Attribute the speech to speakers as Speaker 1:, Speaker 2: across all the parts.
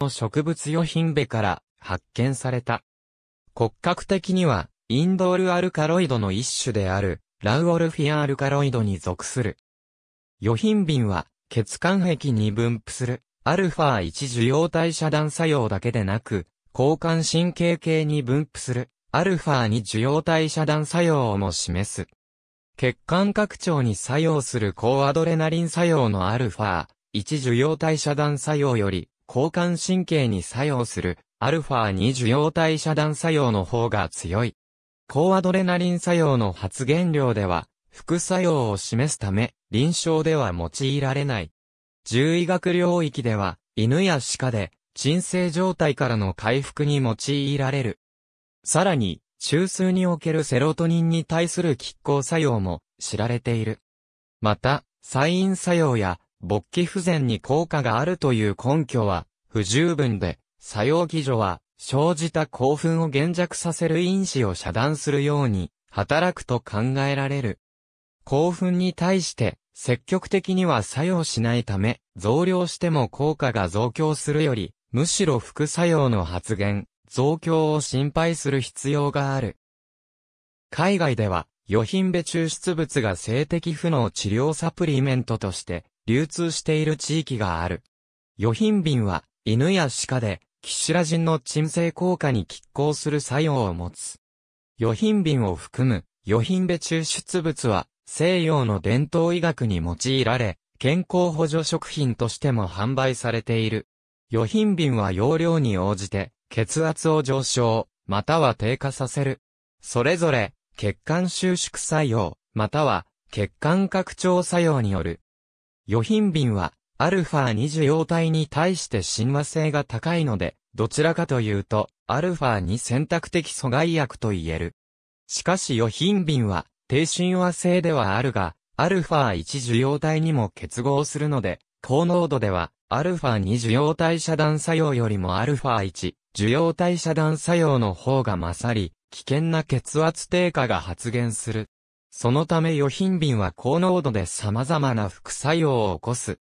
Speaker 1: の植物用品部から発見された。骨格的には、インドールアルカロイドの一種である、ラウオルフィアアルカロイドに属する。予品瓶は、血管壁に分布する、アルファ1受容体遮断作用だけでなく、交換神経系に分布する、アルファ2受容体遮断作用をも示す。血管拡張に作用する高アドレナリン作用のアルファ1受容体遮断作用より、交換神経に作用する α 2受容体遮断作用の方が強い。高アドレナリン作用の発現量では、副作用を示すため、臨床では用いられない。獣医学領域では、犬や鹿で、鎮静状態からの回復に用いられる。さらに、中枢におけるセロトニンに対する拮抗作用も知られている。また、サイン作用や勃起不全に効果があるという根拠は不十分で、作用基準は生じた興奮を減弱させる因子を遮断するように働くと考えられる。興奮に対して積極的には作用しないため、増量しても効果が増強するより、むしろ副作用の発現、増強を心配する必要がある。海外では、予品べ抽出物が性的不能治療サプリメントとして流通している地域がある。与品瓶は、犬や鹿で、キシラジンの鎮静効果に拮抗する作用を持つ。与品瓶を含む、与品部抽出物は、西洋の伝統医学に用いられ、健康補助食品としても販売されている。与品瓶は容量に応じて、血圧を上昇、または低下させる。それぞれ、血管収縮作用、または、血管拡張作用による余品瓶は、アルファ2受容体に対して親和性が高いので、どちらかというと、アルファ2選択的阻害薬と言える。しかし余品瓶は、低親和性ではあるが、アルファ1受容体にも結合するので、高濃度では、アルファ2受容体遮断作用よりもアルファ1受容体遮断作用の方が勝り、危険な血圧低下が発現する。そのため余品瓶は高濃度で様々な副作用を起こす。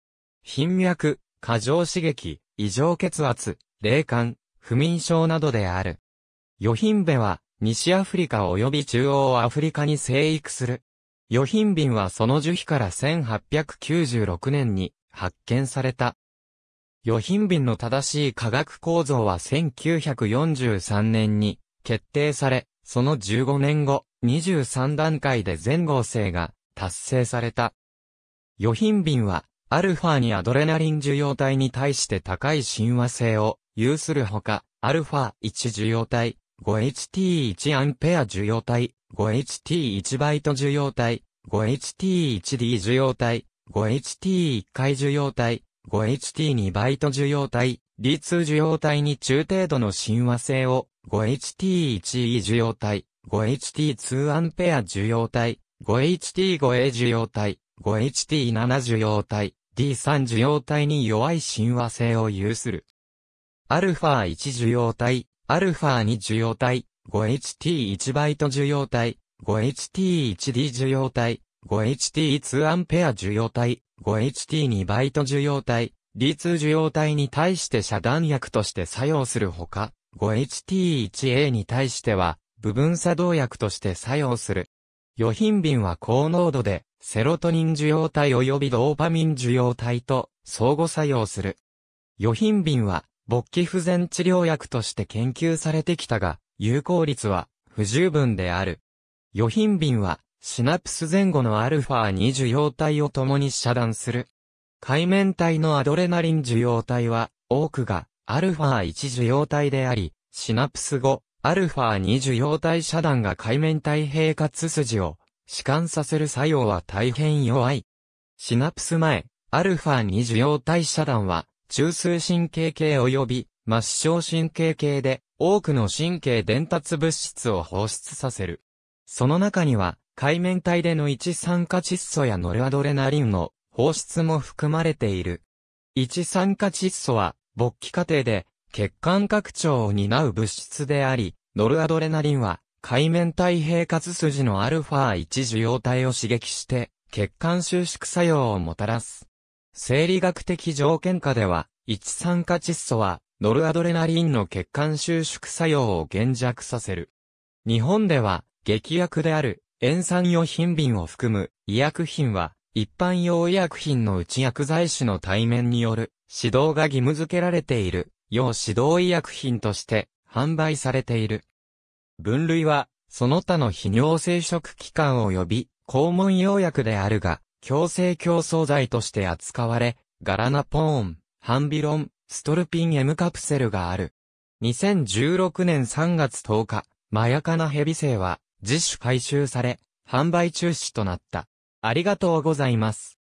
Speaker 1: 頻脈、過剰刺激、異常血圧、霊感、不眠症などである。余品部は西アフリカ及び中央アフリカに生育する。余品瓶はその樹皮から1896年に発見された。余品瓶の正しい化学構造は1943年に決定され、その15年後、23段階で全合成が達成された。予品瓶は、アルファにアドレナリン受容体に対して高い親和性を有するほか、アルファ1受容体、5HT1 アンペア受容体、5HT1 バイト受容体、5HT1D 受容体、5HT1 回受容体、5HT2 バイト受容体、D2 受容体に中程度の親和性を 5HT1E 受容体、5HT2 アンペア受容体、5HT5A 受容体、5HT7 受容体、D3 受容体に弱い親和性を有する。α1 受容体、α2 受容体、5HT1 バイト受容体、5HT1D 受容体、5HT2 アンペア受容体、5HT2 バイト受容体、D2 受容体に対して遮断薬として作用するほか、5HT1A に対しては、部分作動薬として作用する。予品瓶は高濃度で、セロトニン受容体及びドーパミン受容体と相互作用する。予品瓶は、勃起不全治療薬として研究されてきたが、有効率は不十分である。予品瓶は、シナプス前後の α2 受容体を共に遮断する。海綿体のアドレナリン受容体は、多くが、アルファ1受容体であり、シナプス後、アルファ2受容体遮断が海面体平滑筋を弛緩させる作用は大変弱い。シナプス前、アルファ2受容体遮断は、中枢神経系及び末梢神経系で多くの神経伝達物質を放出させる。その中には、海面体での一酸化窒素やノルアドレナリンの放出も含まれている。一酸化窒素は勃起過程で血管拡張を担う物質であり、ノルアドレナリンは海面体平滑筋の α1 受容体を刺激して血管収縮作用をもたらす。生理学的条件下では、一酸化窒素はノルアドレナリンの血管収縮作用を減弱させる。日本では、劇薬である塩酸用品瓶を含む医薬品は、一般用医薬品のうち薬剤師の対面による指導が義務付けられている、要指導医薬品として販売されている。分類は、その他の泌尿生殖器官及び、肛門用薬であるが、強制競争剤として扱われ、ガラナポーン、ハンビロン、ストルピン M カプセルがある。2016年3月10日、マヤカナヘビ製は、自主回収され、販売中止となった。ありがとうございます。